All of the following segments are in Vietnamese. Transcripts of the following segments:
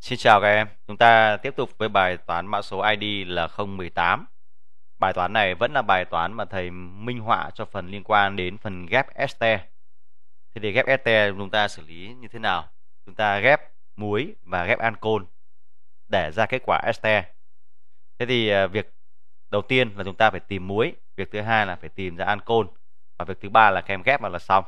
Xin chào các em, chúng ta tiếp tục với bài toán mã số ID là 018 Bài toán này vẫn là bài toán mà thầy minh họa cho phần liên quan đến phần ghép ST thì để ghép ST chúng ta xử lý như thế nào? Chúng ta ghép muối và ghép ancol để ra kết quả ST Thế thì à, việc đầu tiên là chúng ta phải tìm muối Việc thứ hai là phải tìm ra ancol Và việc thứ ba là các em ghép vào là xong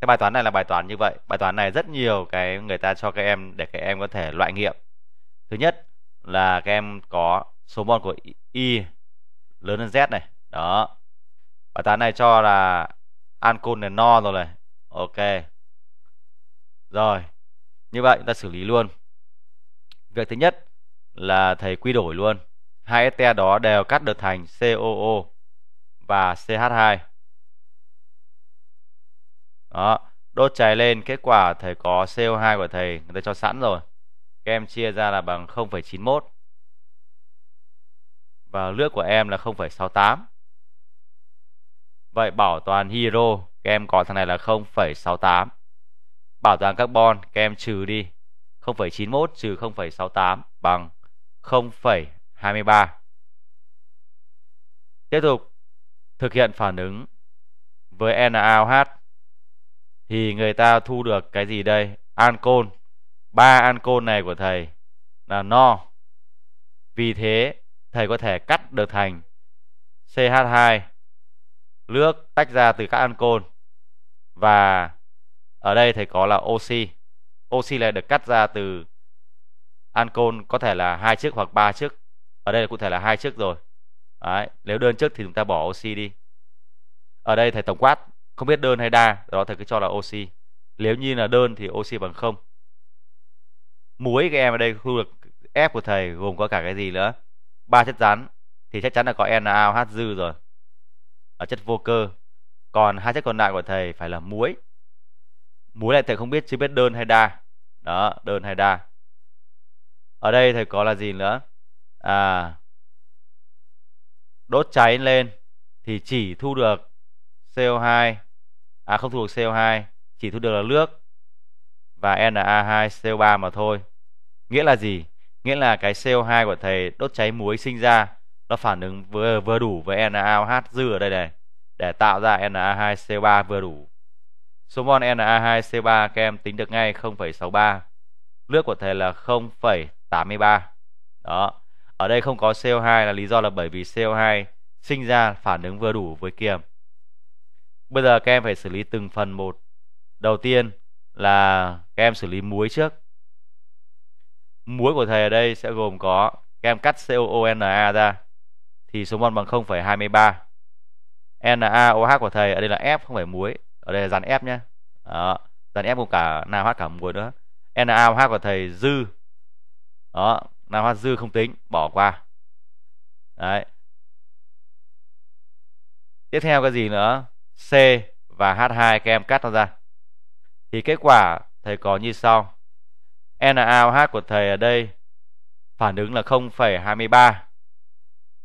cái bài toán này là bài toán như vậy bài toán này rất nhiều cái người ta cho các em để các em có thể loại nghiệm thứ nhất là các em có số mol của y lớn hơn z này đó bài toán này cho là ancol này no rồi này ok rồi như vậy ta xử lý luôn việc thứ nhất là thầy quy đổi luôn hai este đó đều cắt được thành COO và CH2 đó đốt cháy lên kết quả thầy có CO2 của thầy người ta cho sẵn rồi các em chia ra là bằng 0,91 và nước của em là 0,68 vậy bảo toàn hydro các em có thằng này là 0,68 bảo toàn carbon các em trừ đi 0,91 trừ 0,68 bằng 0,23 tiếp tục thực hiện phản ứng với NaOH thì người ta thu được cái gì đây Ancol ba ancol này của thầy là no vì thế thầy có thể cắt được thành CH2 nước tách ra từ các ancol và ở đây thầy có là oxy oxy này được cắt ra từ ancol có thể là hai chiếc hoặc ba chiếc ở đây là cụ thể là hai chiếc rồi Đấy, nếu đơn chiếc thì chúng ta bỏ oxy đi ở đây thầy tổng quát không biết đơn hay đa đó thầy cứ cho là oxy nếu như là đơn thì oxy bằng không muối các em ở đây khu vực F của thầy gồm có cả cái gì nữa ba chất rắn thì chắc chắn là có NaOH dư rồi ở chất vô cơ còn hai chất còn lại của thầy phải là muối muối này thầy không biết chứ biết đơn hay đa đó đơn hay đa ở đây thầy có là gì nữa à đốt cháy lên thì chỉ thu được CO2 à không thu được CO2 chỉ thu được là nước và Na2 CO3 mà thôi. Nghĩa là gì? Nghĩa là cái CO2 của thầy đốt cháy muối sinh ra nó phản ứng vừa vừa đủ với NaOH dư ở đây này để tạo ra Na2 CO3 vừa đủ. Số mol Na2 CO3 các em tính được ngay 0,63. Nước của thầy là 0,83. Đó. Ở đây không có CO2 là lý do là bởi vì CO2 sinh ra phản ứng vừa đủ với kiềm Bây giờ các em phải xử lý từng phần một. Đầu tiên là các em xử lý muối trước. Muối của thầy ở đây sẽ gồm có các em cắt COONA ra thì số mol bằng 0,23. NaOH của thầy ở đây là F không phải muối, ở đây là dàn F nhé. Đó, dàn F cùng cả NaOH cả muối nữa. NaOH của thầy dư. Đó, NaOH dư không tính, bỏ qua. Đấy. Tiếp theo cái gì nữa? C và H2 các em cắt nó ra. Thì kết quả thầy có như sau. NaOH của thầy ở đây phản ứng là 0,23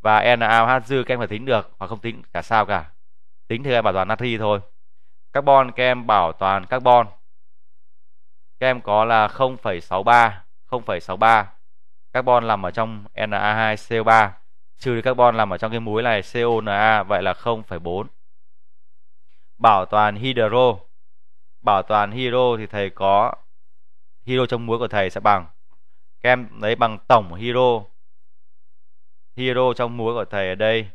và NaOH dư các em phải tính được hoặc không tính cả sao cả. Tính thì em bảo toàn natri thôi. Carbon các em bảo toàn carbon. Các em có là 0,63, 0,63. Carbon nằm ở trong Na2CO3 trừ đi carbon nằm ở trong cái muối này CONa vậy là 0,4 bảo toàn hydro bảo toàn hydro thì thầy có hydro trong muối của thầy sẽ bằng kem lấy bằng tổng hydro hydro trong muối của thầy ở đây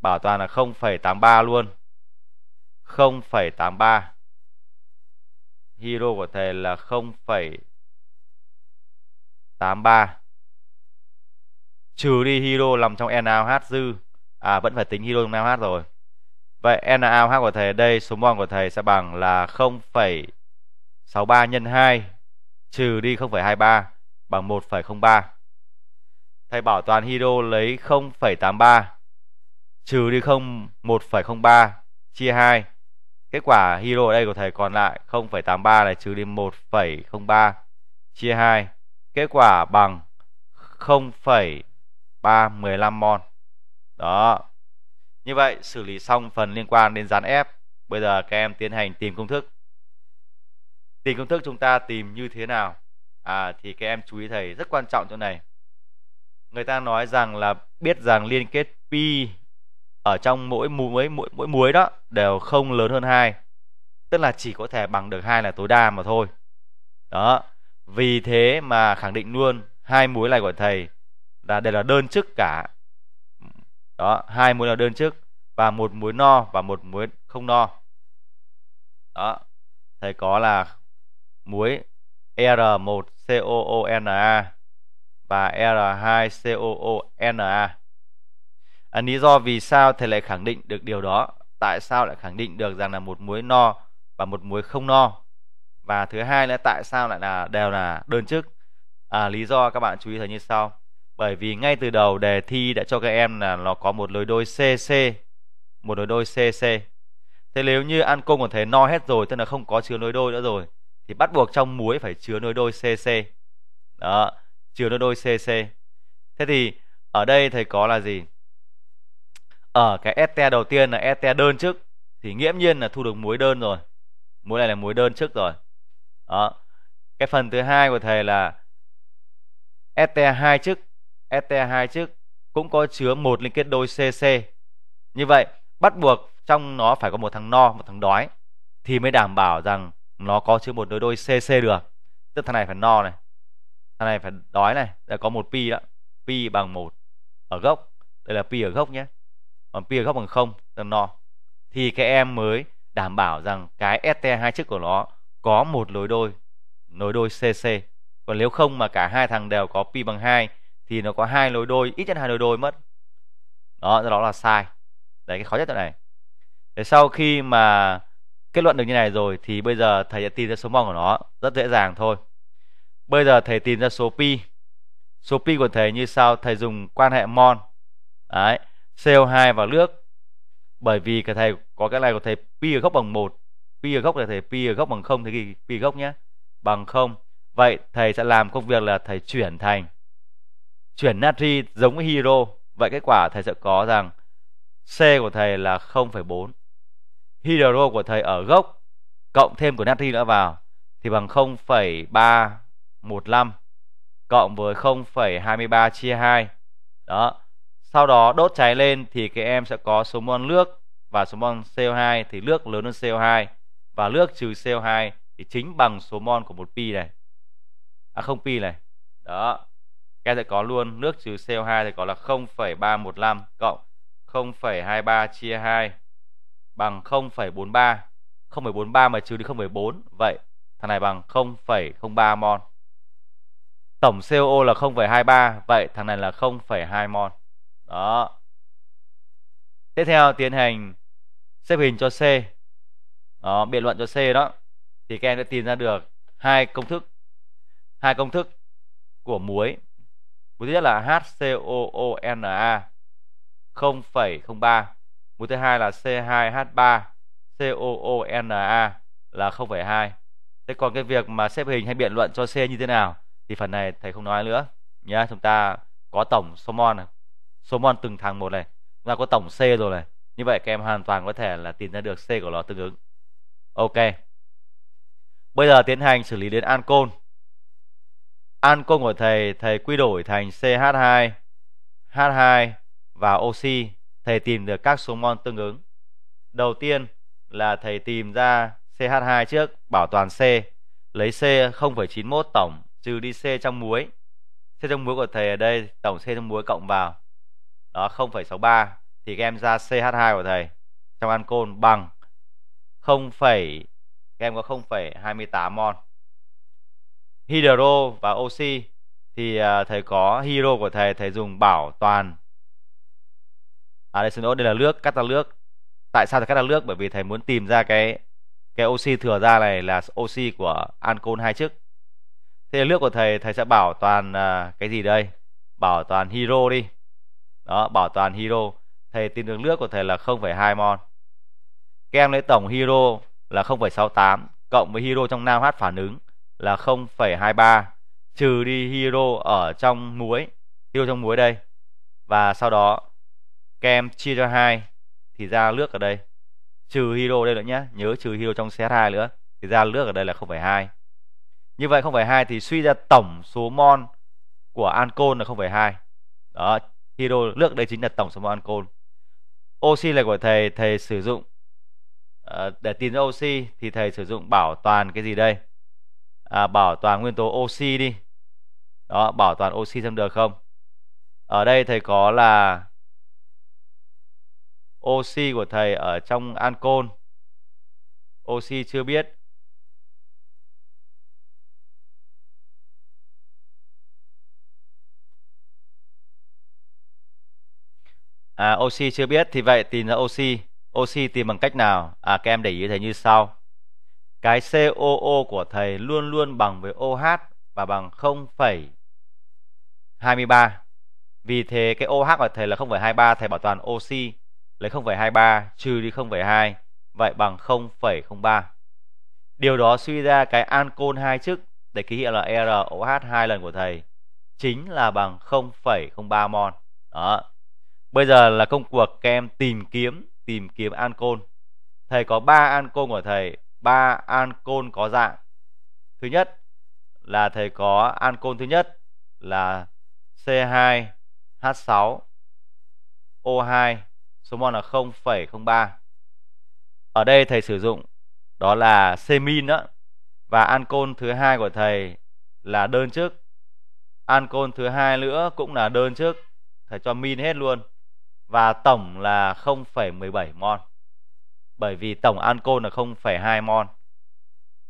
bảo toàn là 0,83 luôn 0,83 hydro của thầy là 0,83 trừ đi hydro nằm trong NaOH dư à vẫn phải tính hydro trong NaOH rồi Vậy NaOH của thầy ở đây số mol của thầy sẽ bằng là 0,63 nhân 2 trừ đi 0,23 bằng 1,03. Thầy bảo toàn hydro lấy 0,83 trừ đi 0 1,03 chia 2. Kết quả hydro ở đây của thầy còn lại 0,83 này trừ đi 1,03 chia 2. Kết quả bằng 0,315 mol. Đó. Như vậy xử lý xong phần liên quan đến dán ép Bây giờ các em tiến hành tìm công thức Tìm công thức chúng ta tìm như thế nào à, Thì các em chú ý thầy rất quan trọng chỗ này Người ta nói rằng là biết rằng liên kết pi ở trong mỗi muối mỗi mỗi muối đó đều không lớn hơn hai tức là chỉ có thể bằng được hai là tối đa mà thôi đó vì thế mà khẳng định luôn hai muối này của thầy là đều là đơn chức cả đó hai muối nó đơn trước và một muối no và một muối không no đó thầy có là muối R1COONa và R2COONa à, lý do vì sao thầy lại khẳng định được điều đó tại sao lại khẳng định được rằng là một muối no và một muối không no và thứ hai là tại sao lại là đều là đơn chức à, lý do các bạn chú ý thấy như sau bởi vì ngay từ đầu đề thi đã cho các em là nó có một lối đôi CC một lối đôi CC thế nếu như an cung của thầy no hết rồi tức là không có chứa nối đôi nữa rồi thì bắt buộc trong muối phải chứa nối đôi CC đó chứa nối đôi CC thế thì ở đây thầy có là gì ở cái este đầu tiên là este đơn trước thì nghiễm nhiên là thu được muối đơn rồi muối này là muối đơn trước rồi đó cái phần thứ hai của thầy là este hai trước ST2 e trước cũng có chứa một liên kết đôi CC. Như vậy, bắt buộc trong nó phải có một thằng no, một thằng đói thì mới đảm bảo rằng nó có chứa một đôi đôi CC được. Tức thằng này phải no này, thằng này phải đói này, đã có một pi đó. Pi bằng một ở gốc. Đây là pi ở gốc nhé. Còn pi ở gốc bằng không là no. Thì các em mới đảm bảo rằng cái ST2 e trước của nó có một lối đôi nối đôi CC. Còn nếu không mà cả hai thằng đều có pi bằng 2 thì nó có hai lối đôi ít nhất hai lối đôi mất đó do đó là sai đấy cái khó nhất chỗ này thế sau khi mà kết luận được như này rồi thì bây giờ thầy sẽ tìm ra số mong của nó rất dễ dàng thôi bây giờ thầy tìm ra số pi số pi của thầy như sau thầy dùng quan hệ mon đấy CO2 vào nước bởi vì cái thầy có cái này của thầy pi ở gốc bằng 1 pi ở gốc là thầy pi ở gốc bằng 0 thì pi gốc nhé bằng 0 vậy thầy sẽ làm công việc là thầy chuyển thành chuyển natri giống với hiro vậy kết quả thầy sẽ có rằng c của thầy là 0,4 hydro của thầy ở gốc cộng thêm của natri nữa vào thì bằng 0,315 cộng với 0,23 chia 2 đó sau đó đốt cháy lên thì các em sẽ có số mol nước và số mol CO2 thì nước lớn hơn CO2 và nước trừ CO2 thì chính bằng số mol của một pi này à không pi này đó em sẽ có luôn nước trừ CO2 thì có là 0,315 cộng 0,23 chia 2 bằng 0,43 0,43 mà trừ đi 0,4 vậy thằng này bằng 0,03 mol tổng CO là 0,23 vậy thằng này là 0,2 mol đó tiếp theo tiến hành xếp hình cho C đó biện luận cho C đó thì các em sẽ tìm ra được hai công thức hai công thức của muối mũi thứ nhất là HCOONA 0,03 mũi thứ hai là C2H3 COONA là 0,2 thế còn cái việc mà xếp hình hay biện luận cho C như thế nào thì phần này thầy không nói nữa nhá chúng ta có tổng số mol này số mol từng thằng một này chúng ta có tổng C rồi này như vậy các em hoàn toàn có thể là tìm ra được C của nó tương ứng ok bây giờ tiến hành xử lý đến ancol ancol của thầy, thầy quy đổi thành CH2, H2 và oxy. Thầy tìm được các số mol tương ứng. Đầu tiên là thầy tìm ra CH2 trước, bảo toàn C. Lấy C 0,91 tổng, trừ đi C trong muối. C trong muối của thầy ở đây, tổng C trong muối cộng vào. Đó, 0,63. Thì các em ra CH2 của thầy trong ancol bằng 0, các em có 0,28 mol hydro và oxy thì uh, thầy có hydro của thầy thầy dùng bảo toàn à đây xin lỗi đây là nước cắt ra nước tại sao thầy cắt ra nước bởi vì thầy muốn tìm ra cái cái oxy thừa ra này là oxy của ancol hai chức thế là nước của thầy thầy sẽ bảo toàn uh, cái gì đây bảo toàn hydro đi đó bảo toàn hydro thầy tìm được nước của thầy là 0,2 mol các lấy tổng hydro là 0,68 cộng với hydro trong nam hát phản ứng là 0,23 trừ đi hero ở trong muối, hero trong muối đây. Và sau đó kem chia cho 2 thì ra nước ở đây trừ hero đây nữa nhé nhớ trừ hero trong CH2 nữa thì ra nước ở đây là 0,2 như vậy 0,2 thì suy ra tổng số mol của ancol là 0,2 đó hero nước đây chính là tổng số mol ancol oxy là của thầy thầy sử dụng à, để tìm ra oxy thì thầy sử dụng bảo toàn cái gì đây à, bảo toàn nguyên tố oxy đi đó bảo toàn oxy xem được không ở đây thầy có là oxy của thầy ở trong ancol oxy chưa biết à, oxy chưa biết thì vậy tìm ra oxy oxy tìm bằng cách nào à, các em để ý thấy như sau cái COO của thầy luôn luôn bằng với OH và bằng 0,23. Vì thế cái OH của thầy là 0,23, thầy bảo toàn oxy lấy 0,23 trừ đi 0,2, vậy bằng 0,03. Điều đó suy ra cái ancol hai chức để ký hiệu là e ROH hai lần của thầy chính là bằng 0,03 mol. Đó. Bây giờ là công cuộc các em tìm kiếm tìm kiếm ancol. Thầy có 3 ancol của thầy ba ancol có dạng thứ nhất là thầy có ancol thứ nhất là C2 H6 O2 số mol là 0,03 ở đây thầy sử dụng đó là semin đó và ancol thứ hai của thầy là đơn trước ancol thứ hai nữa cũng là đơn trước thầy cho min hết luôn và tổng là 0,17 mol bởi vì tổng ancol là 0,2 mol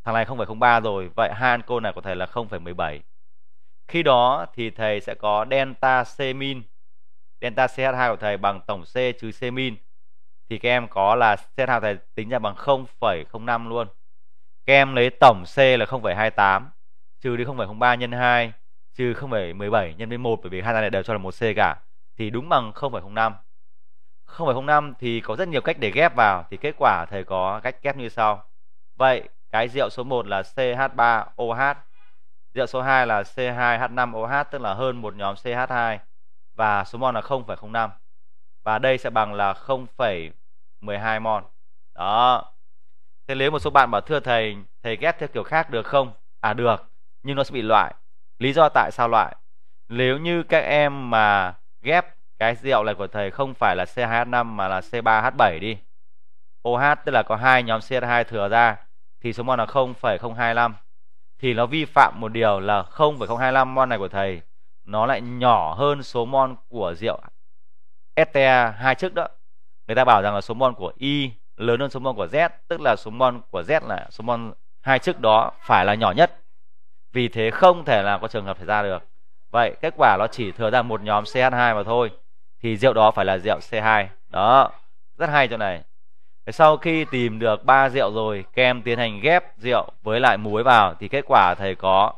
thằng này 0,03 rồi vậy hai ancol này có thể là 0,17 khi đó thì thầy sẽ có delta C min delta CH2 của thầy bằng tổng C trừ C min thì các em có là CH2 thầy tính ra bằng 0,05 luôn các em lấy tổng C là 0,28 trừ đi 0,03 nhân 2 trừ 0,17 nhân với 1 bởi vì hai thằng này đều cho là một C cả thì đúng bằng 0,05 0,05 thì có rất nhiều cách để ghép vào thì kết quả thầy có cách ghép như sau. Vậy cái rượu số 1 là CH3OH, rượu số 2 là C2H5OH tức là hơn một nhóm CH2 và số mol là 0,05. Và đây sẽ bằng là 0,12 mol. Đó. Thế nếu một số bạn bảo thưa thầy, thầy ghép theo kiểu khác được không? À được, nhưng nó sẽ bị loại. Lý do tại sao loại? Nếu như các em mà ghép cái rượu này của thầy không phải là c 2 h 5 mà là C3H7 đi OH tức là có hai nhóm CH2 thừa ra thì số mol là 0,025 thì nó vi phạm một điều là 0,025 mol này của thầy nó lại nhỏ hơn số mol của rượu STA 2 trước đó người ta bảo rằng là số mol của Y lớn hơn số mol của Z tức là số mol của Z là số mol hai trước đó phải là nhỏ nhất vì thế không thể là có trường hợp xảy ra được vậy kết quả nó chỉ thừa ra một nhóm CH2 mà thôi thì rượu đó phải là rượu C2 đó rất hay chỗ này sau khi tìm được ba rượu rồi kem tiến hành ghép rượu với lại muối vào thì kết quả thầy có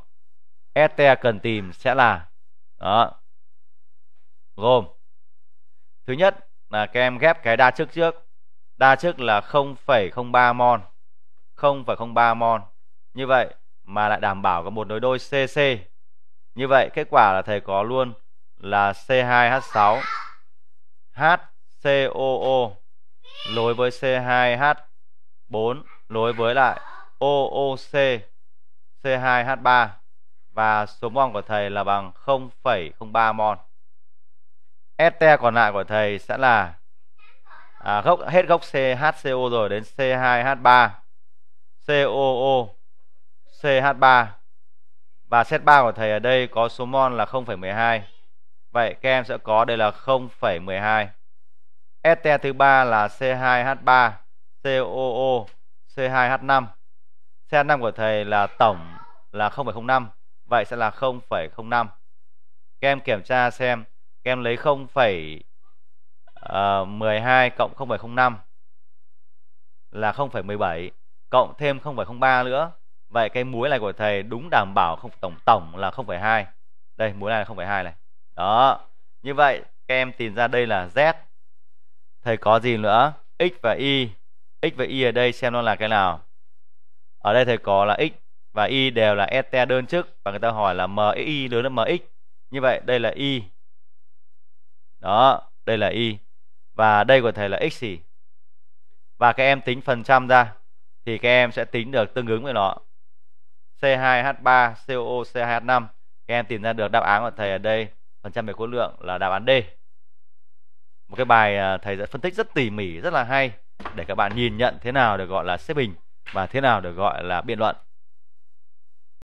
este cần tìm sẽ là đó gồm thứ nhất là kem ghép cái đa chức trước đa chức là 0,03 mol 0,03 mol như vậy mà lại đảm bảo có một nối đôi CC như vậy kết quả là thầy có luôn là C2H6 HCOO nối với C2H4 nối với lại OOC C2H3 và số mol của thầy là bằng 0,03 mol. Este còn lại của thầy sẽ là à, gốc hết gốc CHCO rồi đến C2H3 COO CH3 và set 3 của thầy ở đây có số mol là 0,12 Vậy các em sẽ có đây là 0,12. Este thứ ba là C2H3, COO, C2H5. C5 của thầy là tổng là 0,05, vậy sẽ là 0,05. Các em kiểm tra xem, các em lấy 0,12 ờ, cộng 0,05 là 0,17 cộng thêm 0,03 nữa. Vậy cái muối này của thầy đúng đảm bảo không tổng tổng là 0,2. Đây, muối này là 0,2 này đó như vậy các em tìm ra đây là z thầy có gì nữa x và y x và y ở đây xem nó là cái nào ở đây thầy có là x và y đều là este đơn chức và người ta hỏi là my lớn hơn mx như vậy đây là y đó đây là y và đây của thầy là x gì và các em tính phần trăm ra thì các em sẽ tính được tương ứng với nó C2H3 COO C2H5 các em tìm ra được đáp án của thầy ở đây phần trăm về khối lượng là đáp án D một cái bài à, thầy sẽ phân tích rất tỉ mỉ rất là hay để các bạn nhìn nhận thế nào được gọi là xếp hình và thế nào được gọi là biện luận